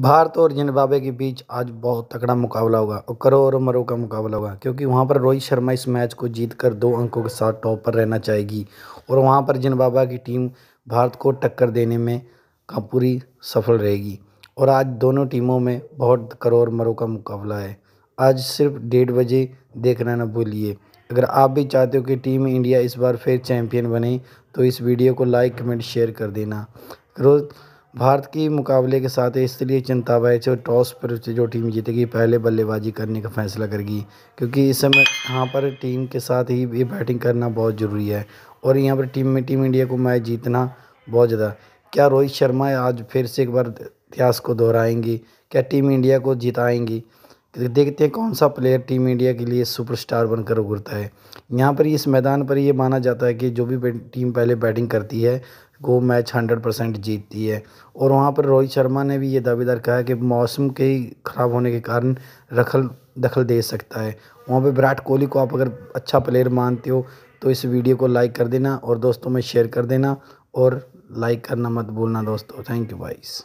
भारत और जिनबाबे के बीच आज बहुत तगड़ा मुकाबला होगा और करो और मरो का मुकाबला होगा क्योंकि वहाँ पर रोहित शर्मा इस मैच को जीत कर दो अंकों के साथ टॉप पर रहना चाहेगी और वहाँ पर जिम्बाब्वे की टीम भारत को टक्कर देने में का पूरी सफल रहेगी और आज दोनों टीमों में बहुत करो और मरो का मुकाबला है आज सिर्फ डेढ़ बजे देखना ना भूलिए अगर आप भी चाहते हो कि टीम इंडिया इस बार फिर चैम्पियन बने तो इस वीडियो को लाइक कमेंट शेयर कर देना रोज़ भारत के मुकाबले के साथ इसलिए चिंता बैच और टॉस पर जो टीम जीतेगी पहले बल्लेबाजी करने का फैसला करेगी क्योंकि इस समय यहाँ पर टीम के साथ ही ये बैटिंग करना बहुत ज़रूरी है और यहाँ पर टीम में टीम इंडिया को मैच जीतना बहुत ज़्यादा क्या रोहित शर्मा आज फिर से एक बार इतिहास को दोहराएंगी क्या टीम इंडिया को जिताएंगी देखते हैं कौन सा प्लेयर टीम इंडिया के लिए सुपरस्टार बनकर उभरता है यहाँ पर इस मैदान पर ये माना जाता है कि जो भी टीम पहले बैटिंग करती है वो मैच हंड्रेड परसेंट जीतती है और वहाँ पर रोहित शर्मा ने भी ये दावेदार कहा है कि मौसम के ख़राब होने के कारण रखल दखल दे सकता है वहाँ पर विराट कोहली को आप अगर अच्छा प्लेयर मानते हो तो इस वीडियो को लाइक कर देना और दोस्तों में शेयर कर देना और लाइक करना मत भूलना दोस्तों थैंक यू बाइस